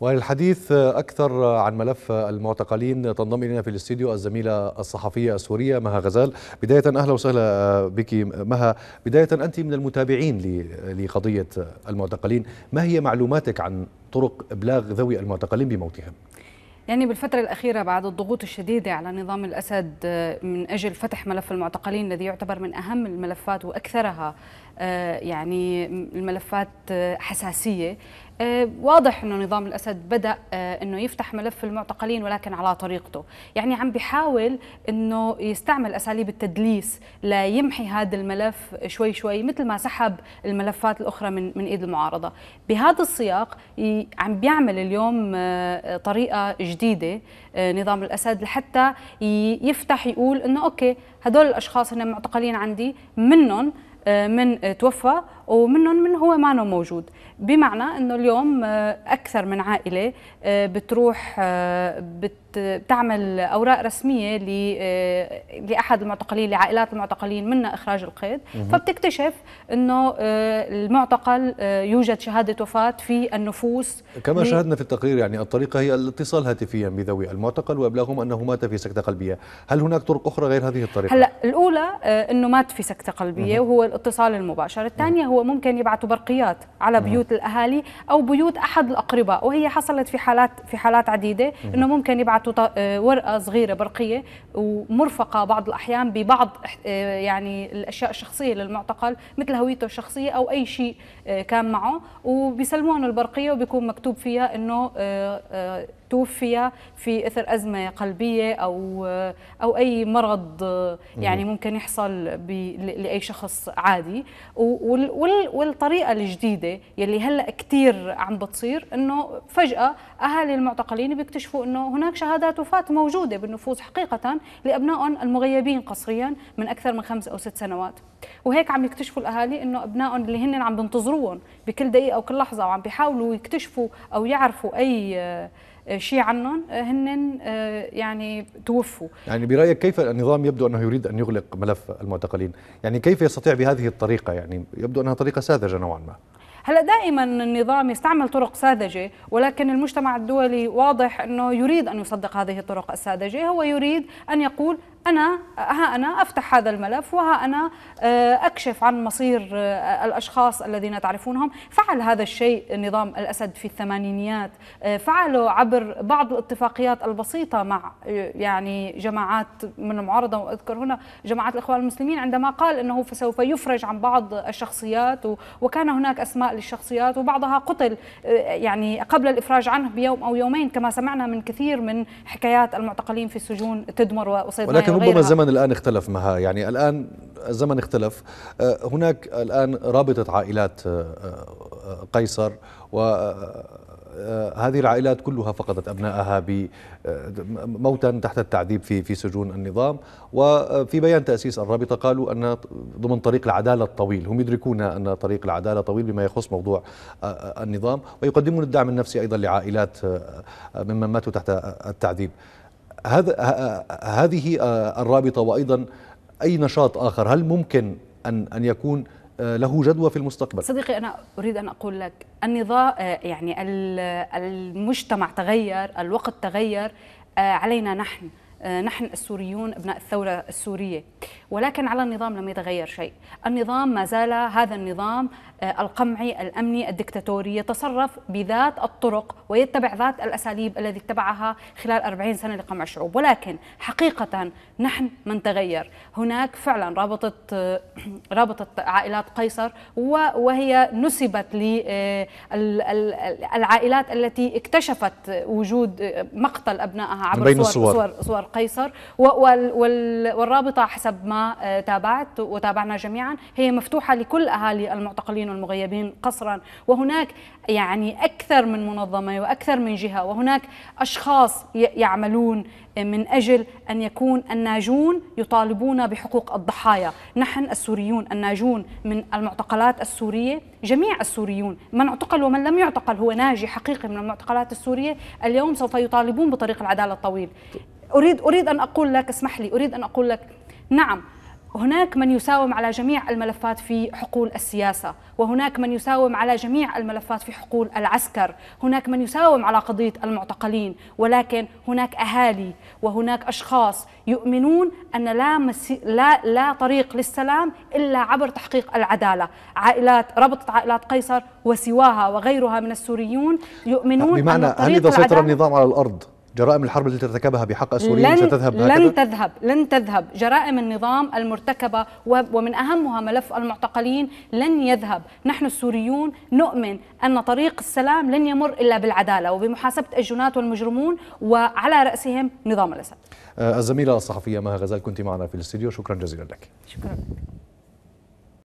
وللحديث أكثر عن ملف المعتقلين تنضم إلينا في الاستديو الزميلة الصحفية السورية مها غزال بداية أهلا وسهلا بك مها بداية أنت من المتابعين لقضية المعتقلين ما هي معلوماتك عن طرق إبلاغ ذوي المعتقلين بموتهم؟ يعني بالفترة الأخيرة بعد الضغوط الشديدة على نظام الأسد آه، من أجل فتح ملف المعتقلين الذي يعتبر من أهم الملفات وأكثرها آه، يعني الملفات آه، حساسية آه، واضح انه نظام الاسد بدا آه، انه يفتح ملف المعتقلين ولكن على طريقته يعني عم بيحاول انه يستعمل اساليب التدليس ليمحي هذا الملف شوي شوي مثل ما سحب الملفات الاخرى من من ايد المعارضه بهذا السياق عم بيعمل اليوم آه، طريقه جديده نظام الاسد لحتى يفتح يقول انه اوكي هدول الاشخاص هن معتقلين عندي منهم من توفى ومنهم من هو ما موجود بمعنى انه اليوم آه، اكثر من عائله آه، بتروح آه، بتعمل اوراق رسميه لاحد المعتقلين لعائلات المعتقلين منا اخراج القيد فبتكتشف انه المعتقل يوجد شهاده وفاه في النفوس كما شاهدنا في التقرير يعني الطريقه هي الاتصال هاتفيا بذوي المعتقل وابلاغهم انه مات في سكته قلبيه هل هناك طرق اخرى غير هذه الطريقه هلا الاولى انه مات في سكته قلبيه وهو الاتصال المباشر الثانيه هو ممكن يبعثوا برقيات على نعم. بيوت الاهالي او بيوت احد الاقرباء وهي حصلت في حالات في حالات عديده انه ممكن يبعثوا آه، ورقه صغيره برقيه ومرفقه بعض الاحيان ببعض آه، يعني الاشياء الشخصيه للمعتقل مثل هويته الشخصيه او اي شيء آه، كان معه وبيسلمون البرقيه وبيكون مكتوب فيها انه توفي في اثر ازمه قلبيه او او اي مرض يعني ممكن يحصل لاي شخص عادي والطريقه الجديده يلي هلا كثير عم بتصير انه فجاه اهالي المعتقلين بيكتشفوا انه هناك شهادات وفاه موجوده بالنفوذ حقيقه لابنائهم المغيبين قسريا من اكثر من خمس او ست سنوات وهيك عم يكتشفوا الاهالي انه ابنائهم اللي هن عم بينتظروهم بكل دقيقه وكل لحظه وعم بيحاولوا يكتشفوا او يعرفوا اي آه، شيء عنهم آه، هن آه، يعني توفوا يعني برايك كيف النظام يبدو انه يريد ان يغلق ملف المعتقلين يعني كيف يستطيع بهذه الطريقه يعني يبدو انها طريقه ساذجه نوعا ما هلا دائما النظام يستعمل طرق ساذجه ولكن المجتمع الدولي واضح انه يريد ان يصدق هذه الطرق الساذجه هو يريد ان يقول أنا ها أنا أفتح هذا الملف وها أنا آه، أكشف عن مصير آه، الأشخاص الذين تعرفونهم فعل هذا الشيء نظام الأسد في الثمانينيات آه، فعله عبر بعض الاتفاقيات البسيطة مع يعني جماعات من المعارضة وأذكر هنا جماعات الإخوان المسلمين عندما قال أنه فسوف يفرج عن بعض الشخصيات وكان هناك أسماء للشخصيات وبعضها قتل يعني قبل الإفراج عنه بيوم أو يومين كما سمعنا من كثير من حكايات المعتقلين في السجون تدمر وصيدلة ربما الزمن الآن اختلف معها يعني الآن الزمن اختلف آه، هناك الآن رابطة عائلات آه، آه، قيصر و هذه العائلات كلها فقدت ابنائها موتا تحت التعذيب في في سجون النظام وفي بيان تاسيس الرابطه قالوا ان ضمن طريق العداله الطويل هم يدركون ان طريق العداله طويل بما يخص موضوع النظام ويقدمون الدعم النفسي ايضا لعائلات ممن ماتوا تحت التعذيب هذا هذه آه، الرابطه وايضا اي نشاط اخر هل ممكن ان ان يكون آه، له جدوى في المستقبل صديقي أنا أريد أن أقول لك النظام آه، يعني المجتمع تغير الوقت تغير علينا نحن آه، نحن السوريون ابناء الثوره السوريه ولكن على النظام لم يتغير شيء النظام ما زال هذا النظام آه، القمعي الامني الدكتاتوري يتصرف بذات الطرق ويتبع ذات الاساليب الذي اتبعها خلال 40 سنه لقمع الشعوب ولكن حقيقه نحن من تغير هناك فعلا رابطه آه، رابطه عائلات قيصر وهي نسبت للعائلات التي اكتشفت وجود مقتل ابنائها عبر صور صور, صور قيصر والرابطه حسب ما آه، تابعت وتابعنا جميعا هي مفتوحه لكل اهالي المعتقلين والمغيبين قصرا وهناك يعني اكثر من منظمه واكثر من جهه وهناك اشخاص يعملون آه، من اجل ان يكون الناجون يطالبون بحقوق الضحايا، نحن السوريون الناجون من المعتقلات السوريه، جميع السوريون من اعتقل ومن لم يعتقل هو ناجي حقيقي من المعتقلات السوريه، اليوم سوف يطالبون بطريق العداله الطويل. اريد اريد ان اقول لك اسمح لي اريد ان اقول لك نعم هناك من يساوم على جميع الملفات في حقول السياسة وهناك من يساوم على جميع الملفات في حقول العسكر هناك من يساوم على قضية المعتقلين ولكن هناك أهالي وهناك أشخاص يؤمنون أن لا, مسي... لا... لا طريق للسلام إلا عبر تحقيق العدالة عائلات ربطة عائلات قيصر وسواها وغيرها من السوريون يؤمنون بمعنى أن طريق هل إذا سيطر النظام على الأرض جرائم الحرب التي ترتكبها بحق السوريين ستذهب هكذا؟ لن تذهب لن تذهب جرائم النظام المرتكبة ومن أهمها ملف المعتقلين لن يذهب نحن السوريون نؤمن أن طريق السلام لن يمر إلا بالعدالة وبمحاسبة الجنات والمجرمون وعلى رأسهم نظام الأسد آه، الزميلة الصحفية مها غزال كنت معنا في الاستديو شكرا جزيلا لك شكرا